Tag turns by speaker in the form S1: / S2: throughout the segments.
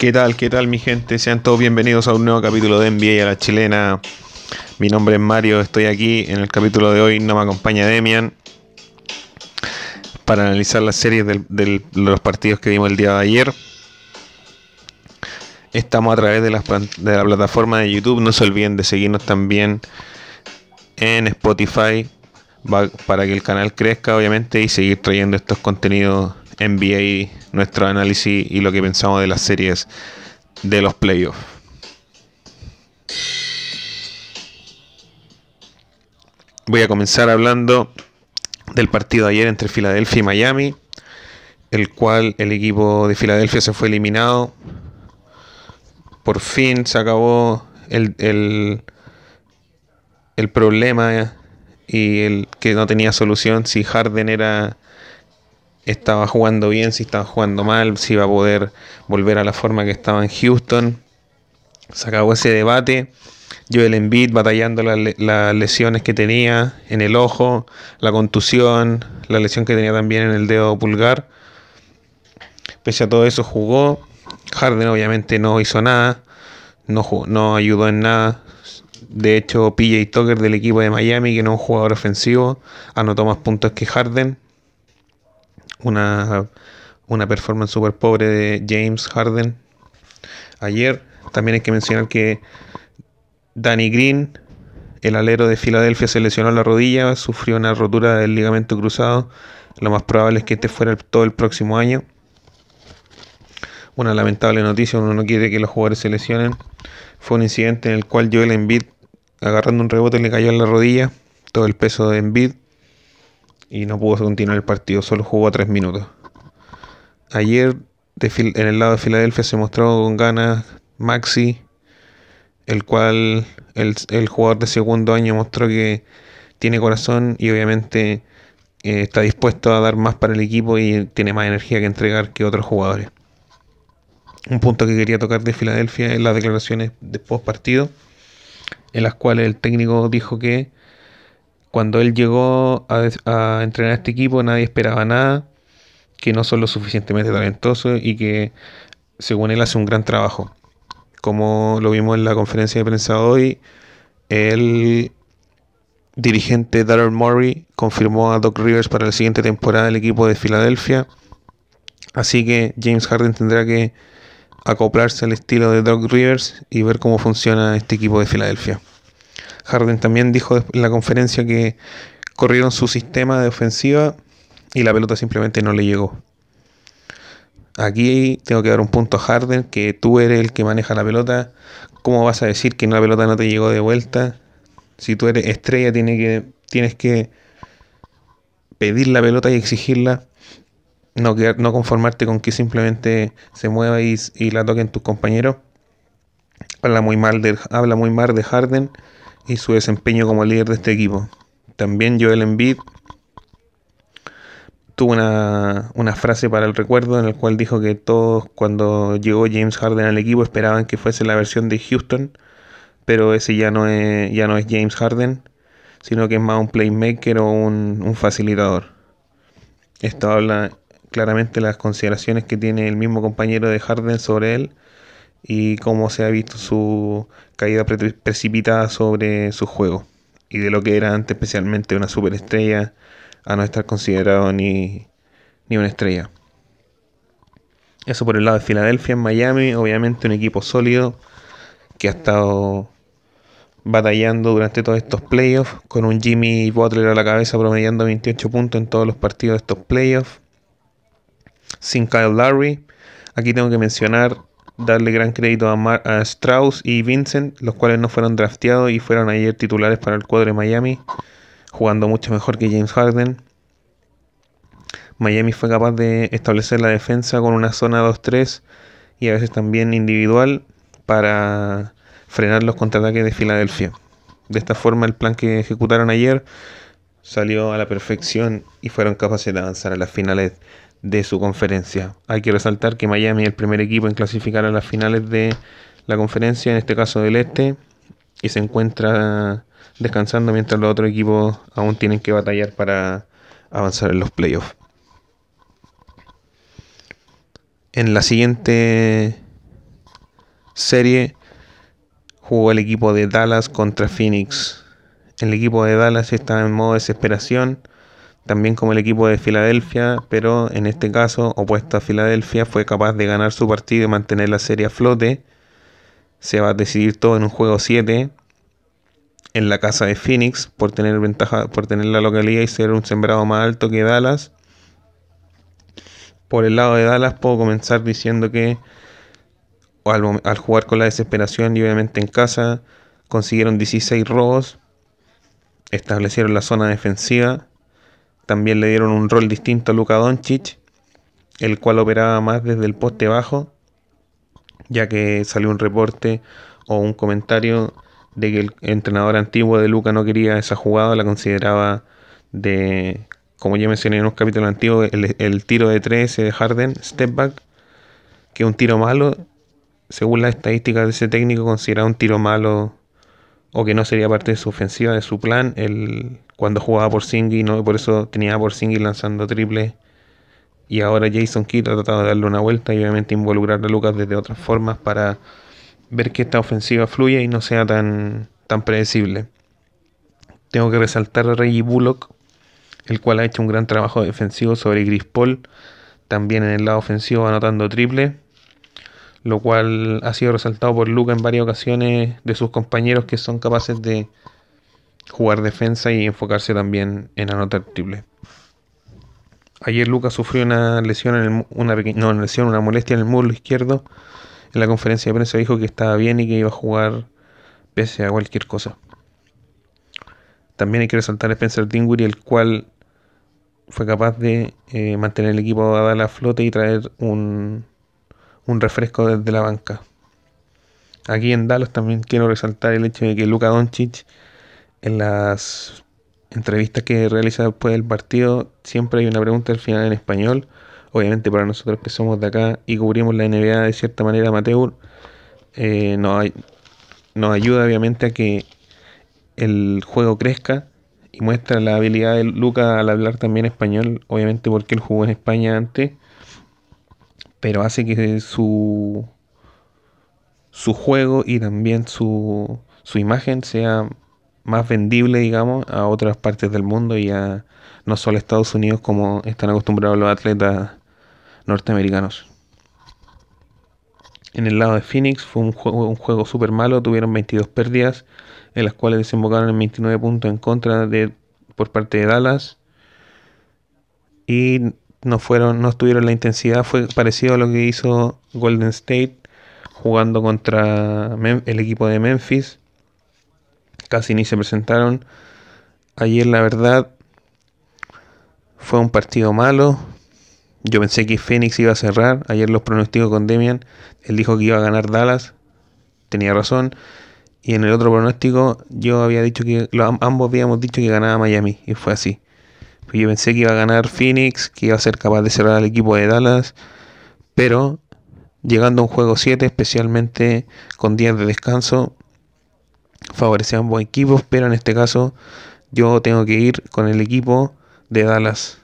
S1: ¿Qué tal? ¿Qué tal mi gente? Sean todos bienvenidos a un nuevo capítulo de NBA a la chilena. Mi nombre es Mario, estoy aquí en el capítulo de hoy, no me acompaña Demian, para analizar las series de los partidos que vimos el día de ayer. Estamos a través de de la plataforma de YouTube, no se olviden de seguirnos también en Spotify para que el canal crezca obviamente y seguir trayendo estos contenidos NBA, nuestro análisis y lo que pensamos de las series de los playoffs. Voy a comenzar hablando del partido ayer entre Filadelfia y Miami, el cual el equipo de Filadelfia se fue eliminado. Por fin se acabó el, el, el problema y el que no tenía solución si Harden era estaba jugando bien, si estaba jugando mal, si iba a poder volver a la forma que estaba en Houston. Se acabó ese debate. Joel Embiid batallando las lesiones que tenía en el ojo, la contusión, la lesión que tenía también en el dedo pulgar. Pese a todo eso jugó. Harden obviamente no hizo nada, no, no ayudó en nada. De hecho, PJ Tucker del equipo de Miami, que no es un jugador ofensivo, anotó más puntos que Harden una, performance súper pobre de James Harden. Ayer también hay que mencionar que Danny Green, el alero de Filadelfia, se lesionó la rodilla, sufrió una rotura del ligamento cruzado. Lo más probable es que este fuera todo el próximo año. Una lamentable noticia, uno no quiere que los jugadores se lesionen. Fue un incidente en el cual Joel Embiid, agarrando un rebote, le cayó en la rodilla. Todo el peso de Embiid y no pudo continuar el partido, solo jugó a tres minutos. Ayer en el lado de Filadelfia se mostró con ganas Maxi, el cual el, jugador de segundo año mostró que tiene corazón y obviamente eh, está dispuesto a dar más para el equipo y tiene más energía que entregar que otros jugadores. Un punto que quería tocar de Filadelfia es las declaraciones de post partido, en las cuales el técnico dijo que cuando él llegó a, entrenar a este equipo nadie esperaba nada, que no son lo suficientemente talentosos y que según él hace un gran trabajo. Como lo vimos en la conferencia de prensa hoy, el dirigente Daryl Murray confirmó a Doc Rivers para la siguiente temporada del equipo de Filadelfia. Así que James Harden tendrá que acoplarse al estilo de Doc Rivers y ver cómo funciona este equipo de Filadelfia. Harden también dijo en la conferencia que corrieron su sistema de ofensiva y la pelota simplemente no le llegó. Aquí tengo que dar un punto a Harden, que tú eres el que maneja la pelota. ¿Cómo vas a decir que la pelota no te llegó de vuelta? Si tú eres estrella, tienes que, tienes que pedir la pelota y exigirla. No, no conformarte con que simplemente se mueva y, la toquen tus compañeros. Habla muy mal habla muy mal de Harden y su desempeño como líder de este equipo. También Joel Embiid tuvo una, frase para el recuerdo en la cual dijo que todos cuando llegó James Harden al equipo esperaban que fuese la versión de Houston, pero ese ya no es, ya no es James Harden, sino que es más un playmaker o un, un facilitador. Esto habla claramente de las consideraciones que tiene el mismo compañero de Harden sobre él y cómo se ha visto su caída precipitada sobre su juego y de lo que era antes especialmente una superestrella a no estar considerado ni, ni una estrella. Eso por el lado de Filadelfia, en Miami, obviamente un equipo sólido que ha estado batallando durante todos estos playoffs, con un Jimmy Butler a la cabeza promediando 28 puntos en todos los partidos de estos playoffs, sin Kyle Lowry. Aquí tengo que mencionar darle gran crédito a, Strauss y Vincent, los cuales no fueron drafteados y fueron ayer titulares para el cuadro de Miami, jugando mucho mejor que James Harden. Miami fue capaz de establecer la defensa con una zona 2-3 y a veces también individual para frenar los contraataques de Filadelfia. De esta forma el plan que ejecutaron ayer salió a la perfección y fueron capaces de avanzar a las finales de su conferencia. Hay que resaltar que Miami es el primer equipo en clasificar a las finales de la conferencia, en este caso del Este, y se encuentra descansando mientras los otros equipos aún tienen que batallar para avanzar en los playoffs. En la siguiente serie jugó el equipo de Dallas contra Phoenix. El equipo de Dallas está en modo desesperación también como el equipo de Filadelfia, pero en este caso, opuesto a Filadelfia, fue capaz de ganar su partido y mantener la serie a flote. Se va a decidir todo en un juego 7 en la casa de Phoenix por tener ventaja por tener la localidad y ser un sembrado más alto que Dallas. Por el lado de Dallas puedo comenzar diciendo que al, al jugar con la desesperación y obviamente en casa consiguieron 16 robos, establecieron la zona defensiva también le dieron un rol distinto a Luca Doncic, el cual operaba más desde el poste bajo, ya que salió un reporte o un comentario de que el entrenador antiguo de Luca no quería esa jugada, la consideraba de, como ya mencioné en un capítulo antiguo, el, tiro de 13 de Harden, step back, que un tiro malo, según las estadísticas de ese técnico, considera un tiro malo o que no sería parte de su ofensiva, de su plan, el, cuando jugaba por Singy, ¿no? por eso tenía por Singy lanzando triple. Y ahora Jason Kidd ha tratado de darle una vuelta y obviamente involucrar a Lucas desde otras formas para ver que esta ofensiva fluya y no sea tan, tan predecible. Tengo que resaltar a Reggie Bullock, el cual ha hecho un gran trabajo defensivo sobre Chris Paul, también en el lado ofensivo anotando triple, lo cual ha sido resaltado por Lucas en varias ocasiones de sus compañeros que son capaces de jugar defensa y enfocarse también en anotar triple. Ayer Lucas sufrió una lesión, en una, no, una lesión, una molestia en el muslo izquierdo. En la conferencia de prensa dijo que estaba bien y que iba a jugar pese a cualquier cosa. También hay que resaltar a Spencer y el cual fue capaz de eh, mantener el equipo a la flota y traer un, un refresco desde la banca. Aquí en Dallas también quiero resaltar el hecho de que Luca Doncic en las entrevistas que realiza después del partido, siempre hay una pregunta al final en español. Obviamente para nosotros que somos de acá y cubrimos la NBA de cierta manera amateur, eh, nos, ayuda obviamente a que el juego crezca y muestra la habilidad de Luca al hablar también español, obviamente porque él jugó en España antes, pero hace que su, su juego y también su, su imagen sea más vendible, digamos, a otras partes del mundo y a no solo a Estados Unidos como están acostumbrados los atletas norteamericanos. En el lado de Phoenix fue un juego, un juego súper malo, tuvieron 22 pérdidas, en las cuales desembocaron en 29 puntos en contra de, por parte de Dallas. Y no, fueron, no tuvieron la intensidad, fue parecido a lo que hizo Golden State jugando contra el equipo de Memphis casi ni se presentaron. Ayer la verdad fue un partido malo. Yo pensé que Phoenix iba a cerrar. Ayer los pronósticos con Demian. Él dijo que iba a ganar Dallas. Tenía razón. Y en el otro pronóstico yo había dicho que ambos habíamos dicho que ganaba Miami. Y fue así. Pues yo pensé que iba a ganar Phoenix, que iba a ser capaz de cerrar al equipo de Dallas. Pero llegando a un juego 7, especialmente con días de descanso, favorece a ambos equipos, pero en este caso yo tengo que ir con el equipo de Dallas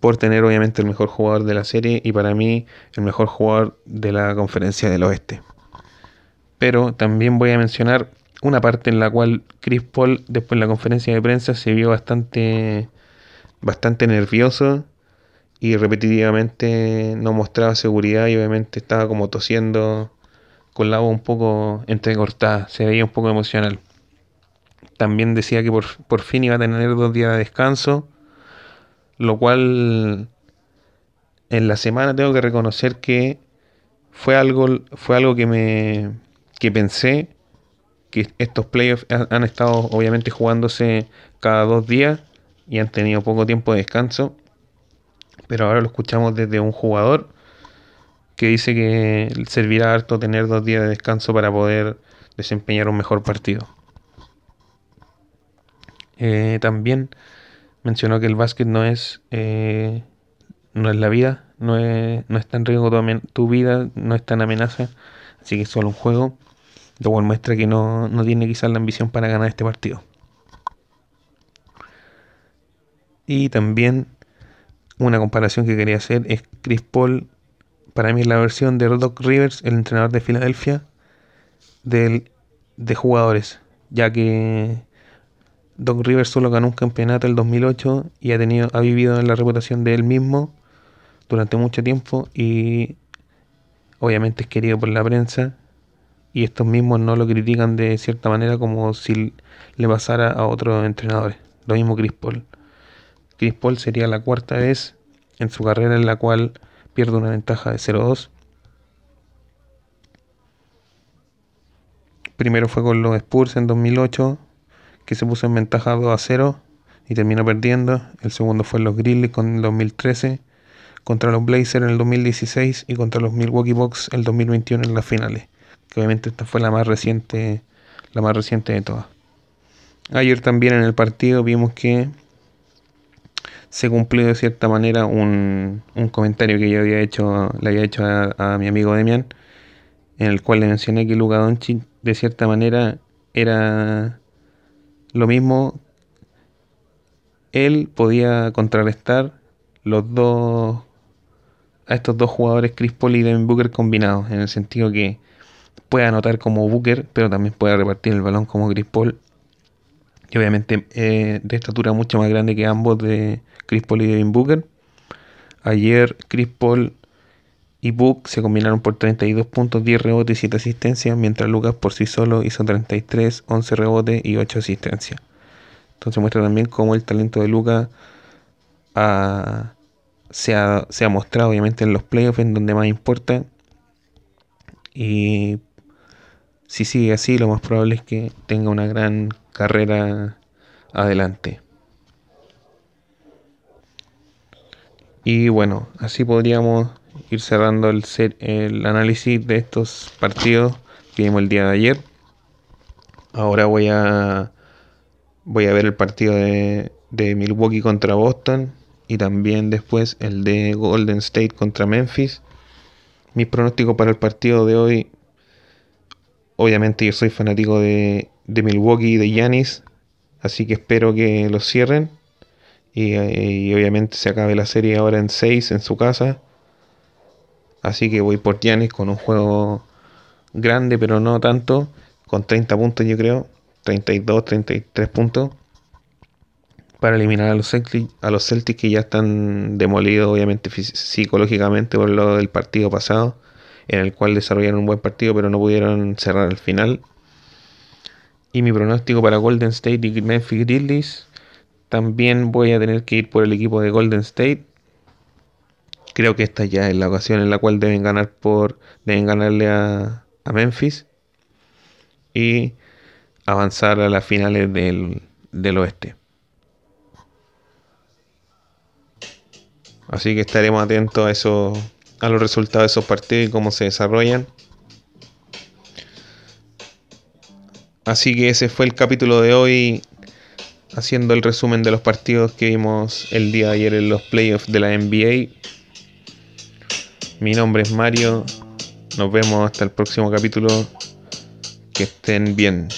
S1: por tener obviamente el mejor jugador de la serie y para mí el mejor jugador de la conferencia del oeste. Pero también voy a mencionar una parte en la cual Chris Paul después de la conferencia de prensa se vio bastante, bastante nervioso y repetitivamente no mostraba seguridad y obviamente estaba como tosiendo con la un poco entrecortada, se veía un poco emocional. También decía que por, fin iba a tener dos días de descanso, lo cual en la semana tengo que reconocer que fue algo, fue algo que me que pensé que estos playoffs han estado obviamente jugándose cada dos días y han tenido poco tiempo de descanso. Pero ahora lo escuchamos desde un jugador que dice que servirá harto tener dos días de descanso para poder desempeñar un mejor partido. Eh, también mencionó que el básquet no es, eh, no es la vida, no, es, no está en riesgo tu, vida, no está en amenaza, así que es solo un juego, lo cual muestra que no, no tiene quizás la ambición para ganar este partido. Y también una comparación que quería hacer es Chris Paul para mí es la versión de Doc Rivers, el entrenador de Filadelfia, del, de jugadores, ya que Doc Rivers solo ganó un campeonato en el 2008 y ha, tenido, ha vivido en la reputación de él mismo durante mucho tiempo y obviamente es querido por la prensa y estos mismos no lo critican de cierta manera como si le pasara a otros entrenadores. Lo mismo Chris Paul. Chris Paul sería la cuarta vez en su carrera en la cual pierde una ventaja de 0-2. Primero fue con los Spurs en 2008, que se puso en ventaja 2-0 y terminó perdiendo. El segundo fue los Grizzlies con el 2013, contra los Blazers en el 2016 y contra los Milwaukee Bucks el 2021 en las finales. Que obviamente esta fue la más reciente, la más reciente de todas. Ayer también en el partido vimos que se cumplió de cierta manera un, comentario que yo había hecho, le había hecho a, mi amigo Demian, en el cual le mencioné que Luka Doncic de cierta manera era lo mismo. Él podía contrarrestar los dos a estos dos jugadores Chris Paul y Devin Booker combinados, en el sentido que puede anotar como Booker, pero también puede repartir el balón como Chris Paul y obviamente eh, de estatura mucho más grande que ambos de Chris Paul y Devin Booker. Ayer Chris Paul y Book se combinaron por 32 puntos, 10 rebotes y 7 asistencias, mientras Lucas por sí solo hizo 33, 11 rebotes y 8 asistencias. Entonces muestra también cómo el talento de Lucas ah, se, ha, se ha mostrado obviamente en los playoffs, en donde más importa. Y si sigue así, lo más probable es que tenga una gran carrera adelante. Y bueno, así podríamos ir cerrando el, el análisis de estos partidos que vimos el día de ayer. Ahora voy a voy a ver el partido de, de Milwaukee contra Boston y también después el de Golden State contra Memphis. Mi pronóstico para el partido de hoy, obviamente yo soy fanático de de Milwaukee y de Yanis. Así que espero que los cierren. Eh, y, obviamente se acabe la serie ahora en 6 en su casa. Así que voy por Yanis con un juego grande, pero no tanto. Con 30 puntos, yo creo. 32, 33 puntos. Para eliminar a los Celtics, a los Celtics que ya están demolidos, obviamente, psicológicamente por lo del partido pasado. En el cual desarrollaron un buen partido, pero no pudieron cerrar el final y mi pronóstico para Golden State y Memphis Grizzlies. También voy a tener que ir por el equipo de Golden State. Creo que esta ya es la ocasión en la cual deben ganar por deben ganarle a, Memphis y avanzar a las finales del, del oeste. Así que estaremos atentos a, a los resultados de esos partidos y cómo se desarrollan. Así que ese fue el capítulo de hoy, haciendo el resumen de los partidos que vimos el día de ayer en los playoffs de la NBA. Mi nombre es Mario, nos vemos hasta el próximo capítulo, que estén bien.